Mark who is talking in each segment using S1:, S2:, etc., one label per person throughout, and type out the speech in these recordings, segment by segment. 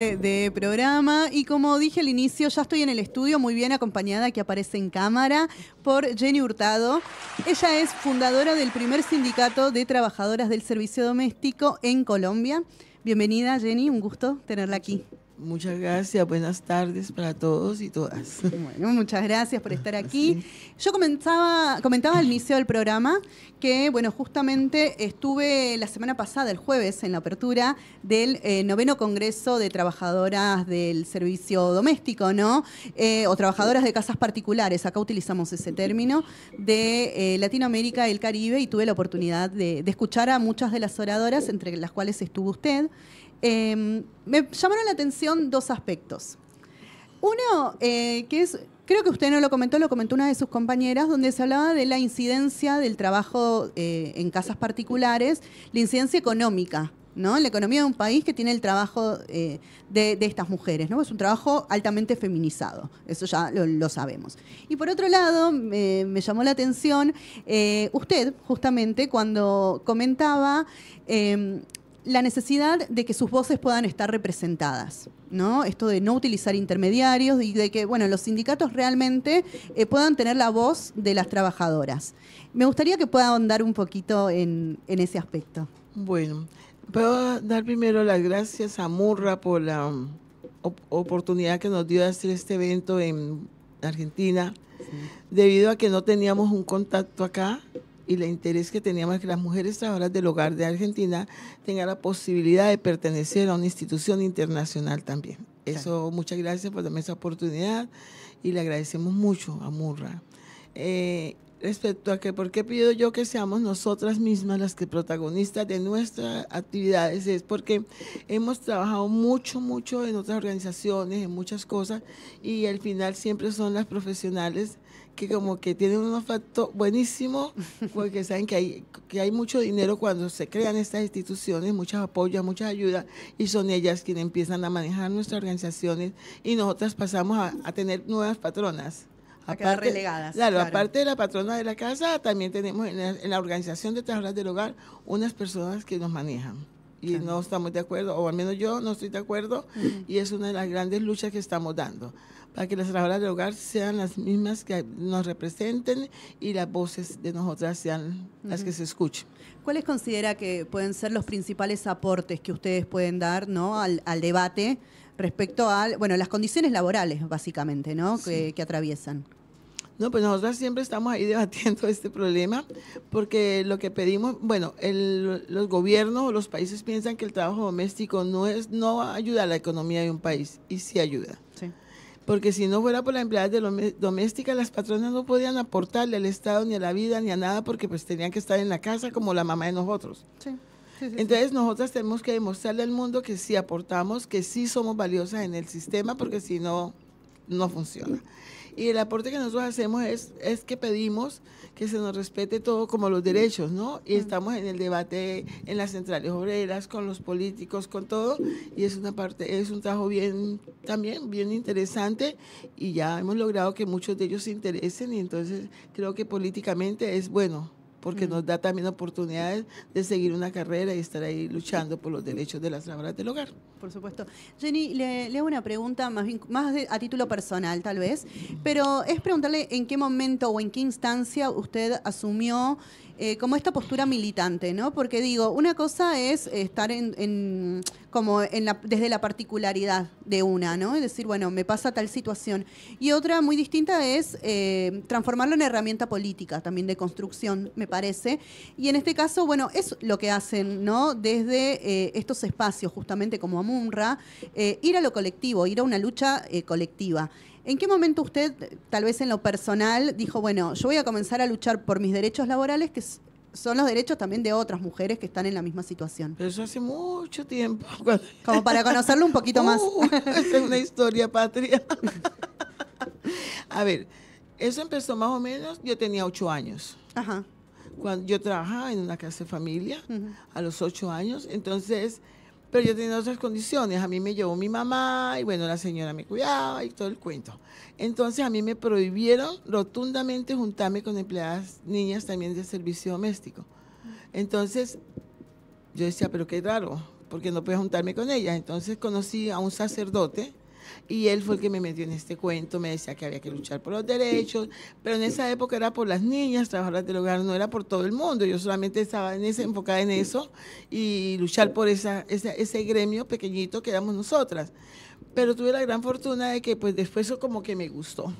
S1: de programa y como dije al inicio, ya estoy en el estudio muy bien acompañada que aparece en cámara por Jenny Hurtado. Ella es fundadora del primer sindicato de trabajadoras del servicio doméstico en Colombia. Bienvenida Jenny, un gusto tenerla aquí. Muchas gracias, buenas tardes para todos y todas. Bueno, muchas gracias por estar aquí. Yo comenzaba, comentaba al inicio del programa que, bueno, justamente estuve la semana pasada, el jueves, en la apertura del eh, noveno Congreso de Trabajadoras del Servicio Doméstico, ¿no? Eh, o trabajadoras de casas particulares, acá utilizamos ese término, de eh, Latinoamérica y el Caribe, y tuve la oportunidad de escuchar a muchas de las oradoras, entre las cuales estuvo usted. Em, me llamaron la atención dos aspectos. Uno, eh, que es, creo que usted no lo comentó, lo comentó una de sus compañeras, donde se hablaba de la incidencia del trabajo eh, en casas particulares, la incidencia económica, ¿no? La economía de un país que tiene el trabajo eh, de, estas mujeres, ¿no? Es un trabajo altamente feminizado, eso ya lo, sabemos. Y por otro lado, me, me llamó la atención usted, justamente, cuando comentaba em, la necesidad de que sus voces puedan estar representadas, ¿no? Esto de no utilizar intermediarios y de que, bueno, los sindicatos realmente eh, puedan tener la voz de las trabajadoras. Me gustaría que pueda ahondar un poquito en, ese aspecto.
S2: Bueno, puedo dar primero las gracias a Murra por la um, oportunidad que nos dio de hacer este evento en Argentina, debido a que no teníamos un contacto acá y el interés que teníamos que las mujeres trabajadoras del hogar de Argentina tengan la posibilidad de pertenecer a una institución internacional también. Eso, muchas gracias por darme esa oportunidad y le agradecemos mucho a Murra. Eh, respecto a que por qué pido yo que seamos nosotras mismas las que protagonistas de nuestras actividades es porque hemos trabajado mucho, mucho en otras organizaciones, en muchas cosas y al final siempre son las profesionales que como que tienen un olfato buenísimo, porque saben que hay, que hay mucho dinero cuando se crean estas instituciones, muchos apoyos, muchas ayudas, y son ellas quienes empiezan a manejar nuestras organizaciones y nosotras pasamos a, tener nuevas patronas. A relegadas. Claro, aparte de la patrona de la casa, también tenemos en la, organización de trabajadoras del hogar unas personas que nos manejan y no estamos de acuerdo, o al menos yo no estoy de acuerdo, y es una de las grandes luchas que estamos dando para que las trabajadoras de hogar sean las mismas que
S1: nos representen y las voces de nosotras sean las que se escuchen. ¿Cuáles considera que pueden ser los principales aportes que ustedes pueden dar ¿no? al, debate respecto a bueno, las condiciones laborales, básicamente, ¿no? Que, atraviesan?
S2: No, pues nosotras siempre estamos ahí debatiendo este problema, porque lo que pedimos, bueno, el, los gobiernos o los países piensan que el trabajo doméstico no es no ayuda a la economía de un país, y sí ayuda porque si no fuera por la empleada doméstica, las patronas no podían aportarle al Estado ni a la vida ni a nada porque pues tenían que estar en la casa como la mamá de nosotros. Entonces nosotras tenemos que demostrarle al mundo que sí aportamos, que sí somos valiosas en el sistema, porque si no, no funciona. Y el aporte que nosotros hacemos es, es que pedimos que se nos respete todo como los derechos, ¿no? Y estamos en el debate en las centrales obreras, con los políticos, con todo, y es una parte, es un trabajo bien, también bien interesante, y ya hemos logrado que muchos de ellos se interesen, y entonces creo que políticamente es bueno porque nos da también oportunidades de seguir una carrera y estar ahí luchando por los derechos de las trabajadoras del hogar.
S1: Por supuesto. Jenny, le, hago una pregunta más, más a título personal tal vez, pero es preguntarle en qué momento o en qué instancia usted asumió eh, como esta postura militante, ¿no? Porque digo, una cosa es estar en, como en la, desde la particularidad de una, ¿no? Es decir, bueno, me pasa tal situación. Y otra muy distinta es eh, transformarlo en herramienta política, también de construcción, me parece. Y en este caso, bueno, es lo que hacen, ¿no? Desde eh, estos espacios, justamente como Amunra, ir a lo colectivo, ir a una lucha colectiva. ¿En qué momento usted, tal vez en lo personal, dijo, bueno, yo voy a comenzar a luchar por mis derechos laborales, que son los derechos también de otras mujeres que están en la misma situación?
S2: Eso hace mucho tiempo. Como para conocerlo un poquito más. es una historia patria. a ver, eso empezó más o menos, yo tenía ocho años. Ajá. Cuando yo trabajaba en una casa de familia a los ocho años, entonces pero yo tenía otras condiciones. A mí me llevó mi mamá y bueno, la señora me cuidaba y todo el cuento. Entonces a mí me prohibieron rotundamente juntarme con empleadas niñas también de servicio doméstico. Entonces yo decía, pero qué raro, porque no puedo juntarme con ellas. Entonces conocí a un sacerdote y él fue el que me metió en este cuento, me decía que había que luchar por los derechos, pero en esa época era por las niñas, trabajadoras del hogar, no era por todo el mundo, yo solamente estaba en ese, enfocada en eso y luchar por esa, ese gremio pequeñito que éramos nosotras. Pero tuve la gran fortuna de que pues, después eso como que me gustó.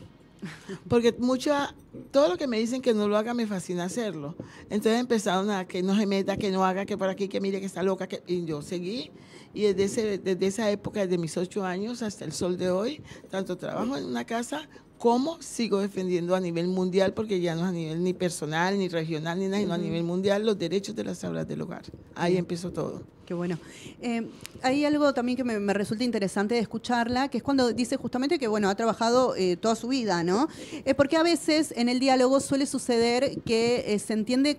S2: Porque mucha, todo lo que me dicen que no lo haga me fascina hacerlo. Entonces empezaron a que no se meta, que no haga, que por aquí, que mire, que está loca. Que, y yo seguí. Y desde, desde esa época, desde mis ocho años hasta el sol de hoy, tanto trabajo en una casa como sigo defendiendo a nivel mundial, porque ya no es a nivel ni personal, ni regional, ni nada, sino a nivel mundial los derechos de las aulas del hogar. Ahí empezó todo.
S1: Qué bueno. Eh, hay algo también que me, resulta interesante de escucharla, que es cuando dice justamente que, bueno, ha trabajado eh, toda su vida, ¿no? Es porque a veces en el diálogo suele suceder que eh, se entiende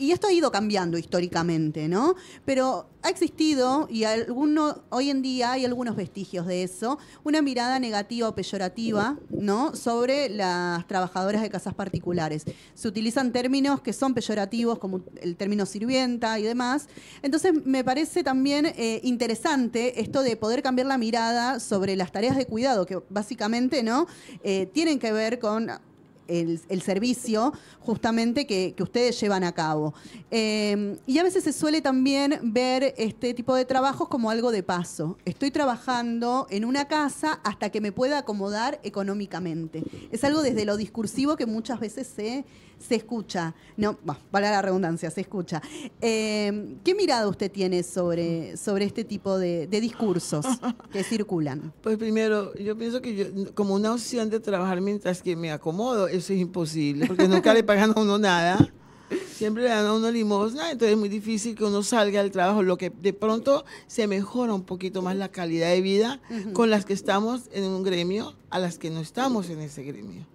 S1: y esto ha ido cambiando históricamente, ¿no? Pero ha existido, y alguno, hoy en día hay algunos vestigios de eso, una mirada negativa o peyorativa, ¿no? Sobre las trabajadoras de casas particulares. Se utilizan términos que son peyorativos, como el término sirvienta y demás. Entonces, me parece también eh, interesante esto de poder cambiar la mirada sobre las tareas de cuidado, que básicamente, ¿no? Eh, tienen que ver con el, servicio justamente que, ustedes llevan a cabo. Eh, y a veces se suele también ver este tipo de trabajos como algo de paso. Estoy trabajando en una casa hasta que me pueda acomodar económicamente. Es algo desde lo discursivo que muchas veces se, se escucha. No, vale para la redundancia, se escucha. Eh, ¿Qué mirada usted tiene sobre, sobre este tipo de, de discursos que circulan?
S2: Pues primero, yo pienso que yo, como una opción de trabajar mientras que me acomodo, es imposible, porque nunca le pagan a uno nada. Siempre le dan a uno limosna, entonces es muy difícil que uno salga del trabajo. Lo que de pronto se mejora un poquito más la calidad de vida con las que estamos en un gremio a las que no estamos en ese gremio.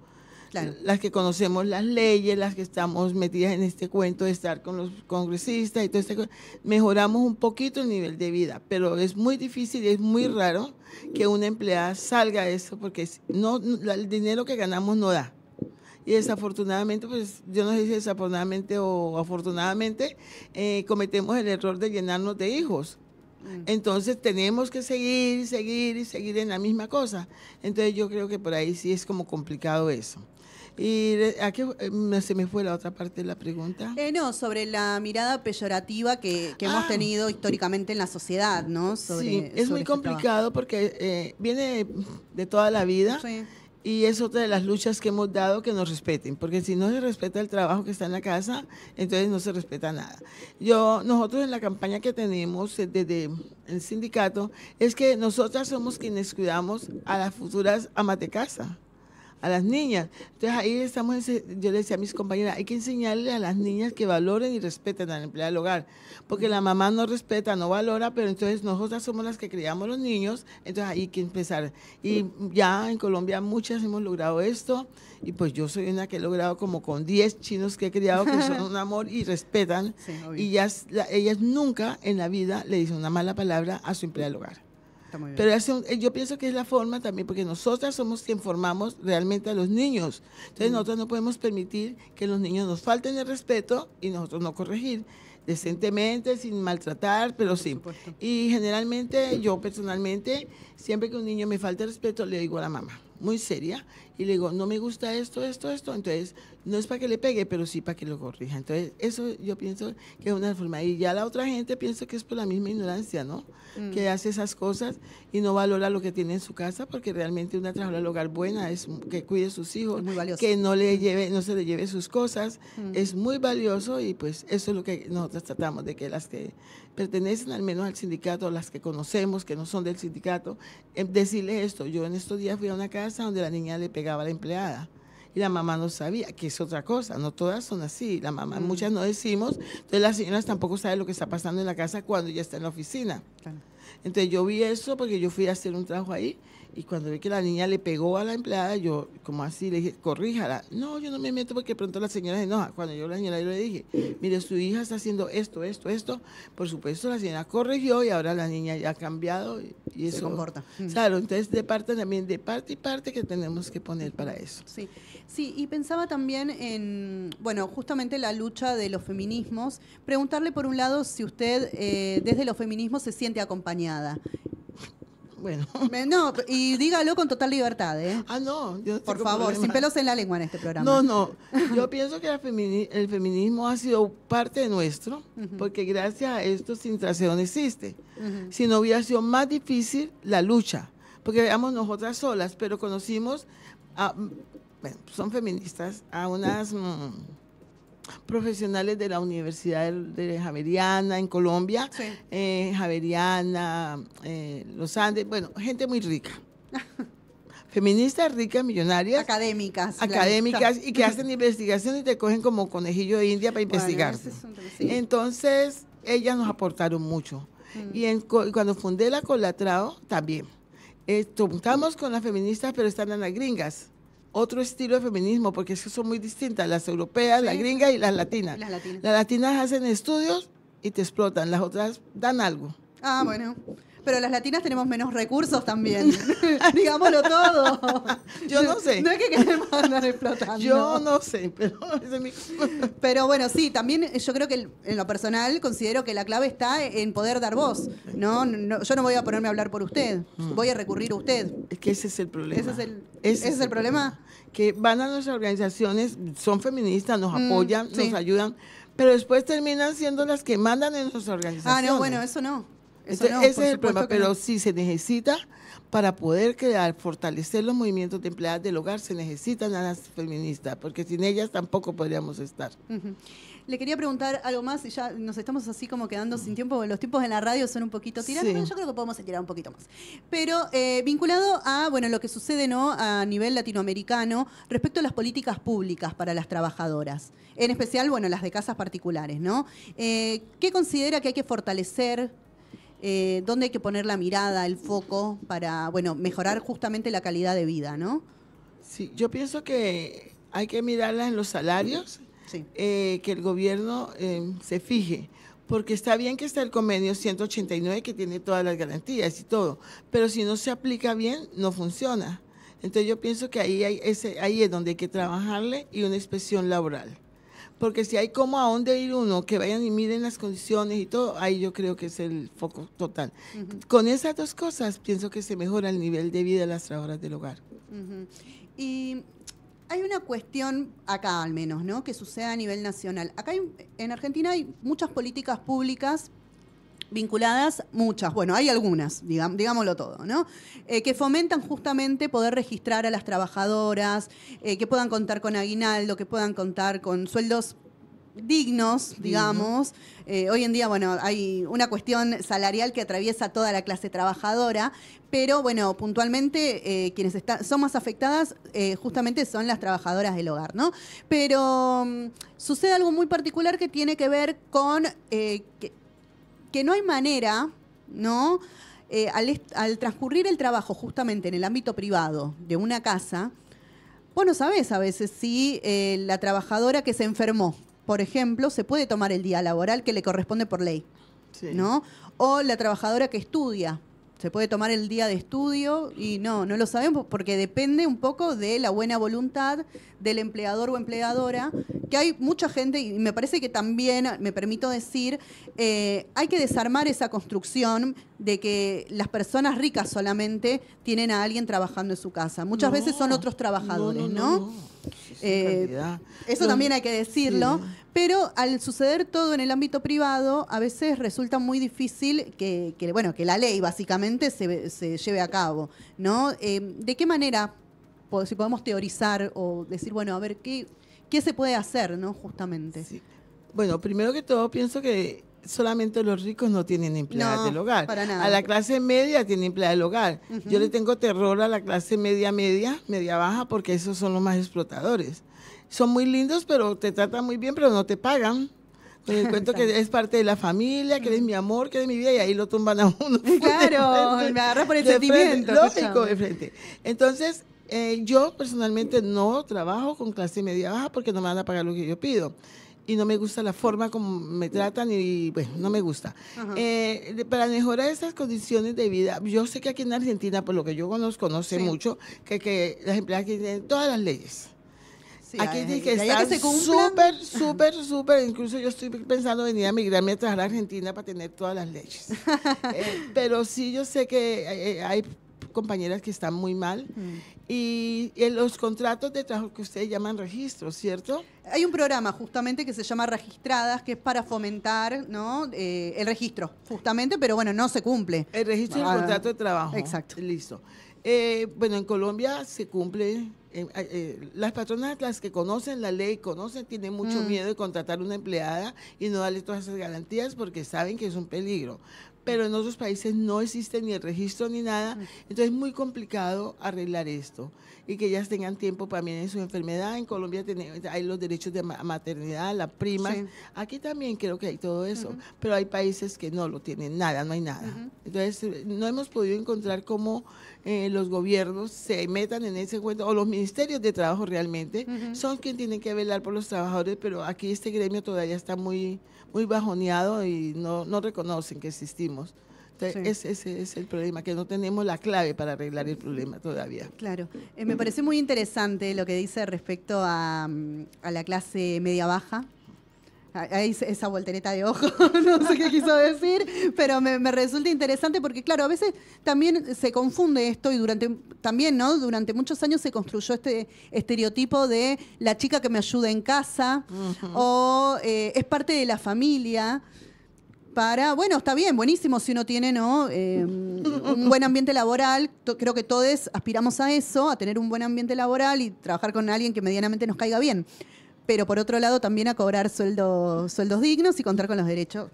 S2: Las que conocemos las leyes, las que estamos metidas en este cuento de estar con los congresistas y todo este mejoramos un poquito el nivel de vida, pero es muy difícil y es muy raro que una empleada salga de eso porque no, el dinero que ganamos no da y desafortunadamente, pues yo no sé si desafortunadamente o afortunadamente, eh, cometemos el error de llenarnos de hijos. Mm. Entonces tenemos que seguir, y seguir y seguir en la misma cosa. Entonces yo creo que por ahí sí es como complicado eso. ¿Y eh, a qué, eh, se me fue la otra parte de la pregunta?
S1: Eh, no, sobre la mirada peyorativa que, que hemos ah. tenido históricamente en la sociedad, ¿no? sí, es muy este complicado
S2: porque viene de toda la vida. Sí y es otra de las luchas que hemos dado que nos respeten, porque si no se respeta el trabajo que está en la casa, entonces no se respeta nada. Yo, nosotros en la campaña que tenemos desde eh, el sindicato, es que nosotras somos quienes cuidamos a las futuras amas de casa a las niñas. Entonces ahí estamos, yo le decía a mis compañeras, hay que enseñarle a las niñas que valoren y respeten al empleado del hogar, porque la mamá no respeta, no valora, pero entonces nosotras somos las que criamos los niños, entonces ahí hay que empezar. Y ya en Colombia muchas hemos logrado esto, y pues yo soy una que he logrado como con 10 chinos que he criado que son un amor y respetan, y ellas, ellas nunca en la vida le dicen una mala palabra a su empleado del hogar. Pero eh, yo pienso que es la forma también, porque nosotras somos quien formamos realmente a los niños. Entonces nosotros no podemos permitir que los niños nos falten el respeto y nosotros no corregir decentemente, sin maltratar, pero sí. Y generalmente, yo personalmente, siempre que un niño me falta respeto, le digo a la mamá, muy seria, y le digo, no me gusta esto, esto, esto. Entonces, no es para que le pegue, pero sí para que lo corrija. Entonces, eso yo pienso que es una forma. Y ya la otra gente pienso que es por la misma ignorancia, ¿no? Mm. Que hace esas cosas y no valora lo que tiene en su casa, porque realmente una trabajadora del hogar buena es que cuide a sus hijos, que no le mm. lleve, no se le lleve sus cosas, mm. es muy valioso y pues eso es lo que nosotros tratamos de que las que pertenecen al menos al sindicato, las que conocemos, que no son del sindicato, em, decirle esto. Yo en estos días fui a una casa donde la niña le pegó llegaba la empleada. Y la mamá no sabía, que es otra cosa, no todas son así, la mamá, mm. muchas no decimos, entonces las señoras tampoco saben lo que está pasando en la casa cuando ya está en la oficina. Entonces yo vi eso porque yo fui a hacer un trabajo ahí y cuando vi que la niña le pegó a la empleada, yo, como así, le dije, corríjala. No, yo no me meto porque pronto la señora se enoja. Cuando yo la señora le dije, mire, su hija está haciendo esto, esto, esto. Por supuesto, la señora corrigió y ahora la niña ya ha cambiado y, eso. Se comporta. Mm. Claro, entonces de parte también, de parte y parte que tenemos que poner para eso.
S1: Sí, sí, y pensaba también en, bueno, justamente la lucha de los feminismos. Preguntarle por un lado si usted eh, desde los feminismos se siente acompañada bueno. No, y dígalo con total libertad, ¿eh? Ah, no. Por favor, sin pelos en la lengua en este programa. No,
S2: no. Yo pienso que el feminismo ha sido parte de nuestro, porque gracias a esto Sintración existe. Si no hubiera sido más difícil la lucha, porque veamos nosotras solas, pero conocimos a, bueno, son feministas, a unas... Mm, profesionales de la Universidad de Javeriana en Colombia, eh, Javeriana, eh, Los Andes, bueno, gente muy rica. Feministas ricas, millonarias.
S1: Académicas. Académicas y que hacen
S2: investigación y te cogen como conejillo de India para investigar. Entonces, ellas nos aportaron mucho. Mm. Y cuando fundé la Colatrao, también. Estamos eh, con las feministas, pero están en las gringas otro estilo de feminismo, porque es que son muy distintas, las europeas, las gringas y las latinas. Las latinas hacen estudios y te explotan, las otras dan algo.
S1: Ah, bueno pero las latinas tenemos menos recursos también. Digámoslo todo. Yo no sé. No es que queremos andar explotando. Yo no sé, pero bueno, sí, también yo creo que en lo personal considero que la clave está en poder dar voz. No, yo no voy a ponerme a hablar por usted. Mm. Voy a recurrir a usted. Es que ese es el problema. Ese es el, problema. Que van a nuestras organizaciones,
S2: son feministas, nos mm, apoyan, nos ayudan, pero después terminan siendo las que mandan en nuestras organizaciones. Ah, no, bueno,
S1: eso no ese es el problema, pero sí se necesita
S2: para poder crear, fortalecer los movimientos de empleadas del hogar, se necesitan a las feministas, porque sin ellas tampoco podríamos estar.
S1: Le quería preguntar algo más, y ya nos estamos así como quedando sin tiempo, los tiempos en la radio son un poquito tirantes yo creo que podemos tirar un poquito más. Pero eh, vinculado a bueno lo que sucede ¿no? a nivel latinoamericano respecto a las políticas públicas para las trabajadoras, en especial bueno las de casas particulares, ¿no? Eh, ¿Qué considera que hay que fortalecer eh, dónde hay que poner la mirada, el foco para, bueno, mejorar justamente la calidad de vida, ¿no?
S2: Sí, yo pienso que hay que mirarla en los salarios, eh, que el gobierno eh, se fije, porque está bien que está el convenio 189 que tiene todas las garantías y todo, pero si no se aplica bien, no funciona. Entonces yo pienso que ahí, hay ese, ahí es donde hay que trabajarle y una inspección laboral porque si hay como a dónde ir uno, que vayan y miren las condiciones y todo, ahí yo creo que es el foco total. Con esas dos cosas pienso que se mejora el nivel de vida de las trabajadoras del hogar.
S1: Y hay una cuestión acá al menos, ¿no? Que sucede a nivel nacional. Acá en Argentina hay muchas políticas públicas vinculadas muchas, bueno, hay algunas, digámoslo todo, ¿no? Eh, que fomentan justamente poder registrar a las trabajadoras, eh, que puedan contar con aguinaldo, que puedan contar con sueldos dignos, digamos. Eh, hoy en día, bueno, hay una cuestión salarial que atraviesa toda la clase trabajadora, pero bueno, puntualmente quienes son más afectadas justamente son las trabajadoras del hogar, ¿no? Pero mm, sucede algo muy particular que tiene que ver con que no hay manera, ¿no? Eh, al, transcurrir el trabajo justamente en el ámbito privado de una casa, vos no sabés a veces si eh, la trabajadora que se enfermó, por ejemplo, se puede tomar el día laboral que le corresponde por ley, ¿no? O la trabajadora que estudia, se puede tomar el día de estudio y no, no lo sabemos porque depende un poco de la buena voluntad del empleador o empleadora que hay mucha gente, y me parece que también, me permito decir, eh, hay que desarmar esa construcción de que las personas ricas solamente tienen a alguien trabajando en su casa. Muchas veces son otros trabajadores, ¿no? Eh, eso también hay que decirlo, pero al suceder todo en el ámbito privado, a veces resulta muy difícil que, bueno, que la ley básicamente se, lleve a cabo, ¿no? Eh, ¿De qué manera si podemos teorizar o decir, bueno, a ver, ¿qué, ¿Qué se puede hacer, no? Justamente.
S2: Bueno, primero que todo, pienso que solamente los ricos no tienen empleada del hogar. Para nada. A la clase media tiene empleada del hogar. Yo le tengo terror a la clase media media, media baja, porque esos son los más explotadores. Son muy lindos, pero te tratan muy bien, pero no te pagan. Con el cuento que es parte de la familia, que eres mi amor, que eres mi vida, y ahí lo tumban a uno. Claro, me agarras por el sentimiento. lógico, de frente. Entonces, eh, yo personalmente no trabajo con clase media baja porque no me van a pagar lo que yo pido. Y no me gusta la forma como me tratan y, bueno, no me gusta. Eh, para mejorar esas condiciones de vida, yo sé que aquí en Argentina, por lo que yo conozco, no sé mucho, que, que las empleadas tienen todas las leyes. Sí, aquí dice que estar súper, súper, súper. Incluso yo estoy pensando venir a migrarme a trabajar a Argentina para tener todas las leyes. Eh, pero sí, yo sé que hay
S1: compañeras que están muy mal. Mm. Y, en los contratos de trabajo que ustedes llaman registro ¿cierto? Hay un programa justamente que se llama Registradas, que es para fomentar ¿no? Eh, el registro, justamente, pero bueno, no se cumple. El registro y ah. contrato de trabajo. Exacto.
S2: Listo. Eh, bueno, en Colombia se cumple. Eh, las patronas, las que conocen la ley, conocen, tienen mucho mm. miedo de contratar una empleada y no darle todas esas garantías porque saben que es un peligro pero en otros países no existe ni el registro ni nada, mm. entonces es muy complicado arreglar esto y que ellas tengan tiempo también en su enfermedad. En Colombia hay los derechos de maternidad, la prima. Aquí también creo que hay todo eso, pero hay países que no lo tienen, nada, no hay nada. Entonces no hemos podido encontrar cómo eh, los gobiernos se metan en ese cuento, o los ministerios de trabajo realmente son quienes tienen que velar por los trabajadores, pero aquí este gremio todavía está muy muy bajoneado y no, reconocen que existimos. ese, es el problema, que no tenemos la clave para arreglar el problema todavía.
S1: Claro, eh, me parece muy interesante lo que dice respecto a mm, la clase media-baja, Ah, ahí esa voltereta de ojo, no sé qué quiso decir, pero me, resulta interesante porque, claro, a veces también se confunde esto y durante, también, ¿no? Durante muchos años se construyó este estereotipo de la chica que me ayuda en casa o eh, es parte de la familia para, bueno, está bien, buenísimo si uno tiene ¿no? Eh, un buen ambiente laboral. Creo que todos aspiramos a eso, a tener un buen ambiente laboral y trabajar con alguien que medianamente nos caiga bien pero por otro lado también a cobrar sueldos sueldos dignos y contar con los derechos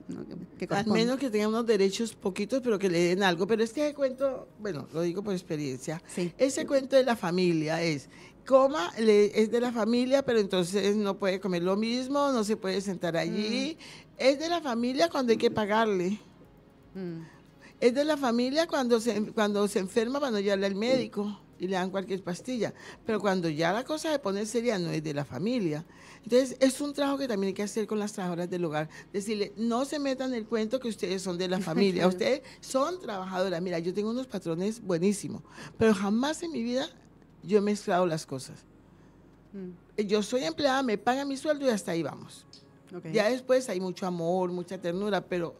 S1: que, Al menos
S2: que tengan unos derechos poquitos, pero que le den algo. Pero es este cuento, bueno, lo digo por experiencia, ese cuento de la familia es, coma, es de la familia, pero entonces no puede comer lo mismo, no se puede sentar allí. Mm. Es de la familia cuando hay que pagarle. Mm. Es de la familia cuando se, cuando se enferma, cuando ya el médico y le dan cualquier pastilla. Pero cuando ya la cosa de poner seria no es de la familia. Entonces, es un trabajo que también hay que hacer con las trabajadoras del hogar. Decirle, no se metan en el cuento que ustedes son de la familia. ustedes son trabajadoras. Mira, yo tengo unos patrones buenísimos, pero jamás en mi vida yo he mezclado las cosas. Mm. Yo soy empleada, me pagan mi sueldo y hasta ahí vamos. Ya después hay mucho amor, mucha ternura, pero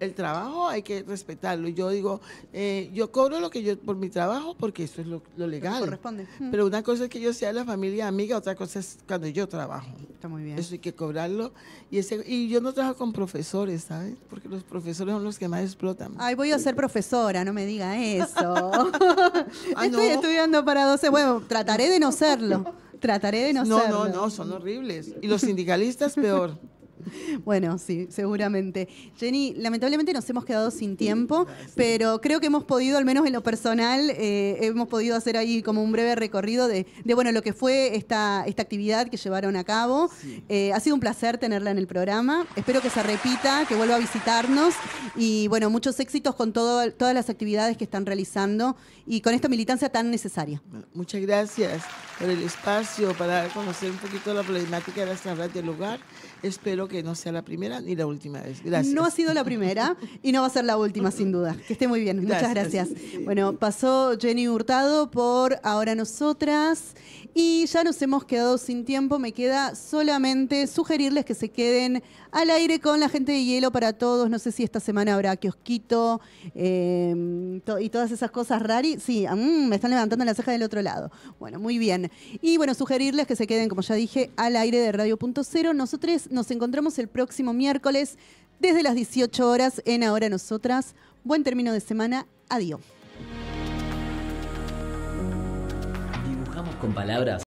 S2: el trabajo hay que respetarlo. Y yo digo, eh, yo cobro lo que yo por mi trabajo porque eso es lo, legal. Corresponde. Pero una cosa es que yo sea la familia amiga, otra cosa es cuando yo trabajo. Está muy bien. Eso hay que cobrarlo. Y, ese, y yo no trabajo con profesores, ¿sabes? Porque los profesores son los que más explotan. Ay, voy
S1: a ser profesora, no me diga eso. Ah, Estoy estudiando para 12. Bueno, trataré de no serlo. Trataré de no serlo. No, no,
S2: no, son horribles.
S1: Y los sindicalistas peor. Bueno, sí, seguramente. Jenny, lamentablemente nos hemos quedado sin tiempo, pero creo que hemos podido, al menos en lo personal, eh, hemos podido hacer ahí como un breve recorrido de, bueno, lo que fue esta, esta actividad que llevaron a cabo. Eh, ha sido un placer tenerla en el programa. Espero que se repita, que vuelva a visitarnos y bueno, muchos éxitos con todas las actividades que están realizando y con esta militancia tan necesaria. Muchas gracias
S2: por el espacio, para conocer un poquito la problemática de las tablas del lugar Espero que no sea la primera ni la última vez. Gracias. No ha
S1: sido la primera y no va a ser la última, sin duda. Que esté muy bien. Muchas gracias. Bueno, pasó Jenny Hurtado por Ahora Nosotras y ya nos hemos quedado sin tiempo. Me queda solamente sugerirles que se queden al aire con la gente de hielo para todos. No sé si esta semana habrá kiosquito eh, y todas esas cosas rari. Sí, mm, me están levantando la ceja del otro lado. Bueno, muy bien. Y bueno, sugerirles que se queden, como ya dije, al aire de cero Nosotros nos encontramos el próximo miércoles desde las 18 horas en Ahora Nosotras. Buen término de semana. Adiós. Dibujamos con palabras.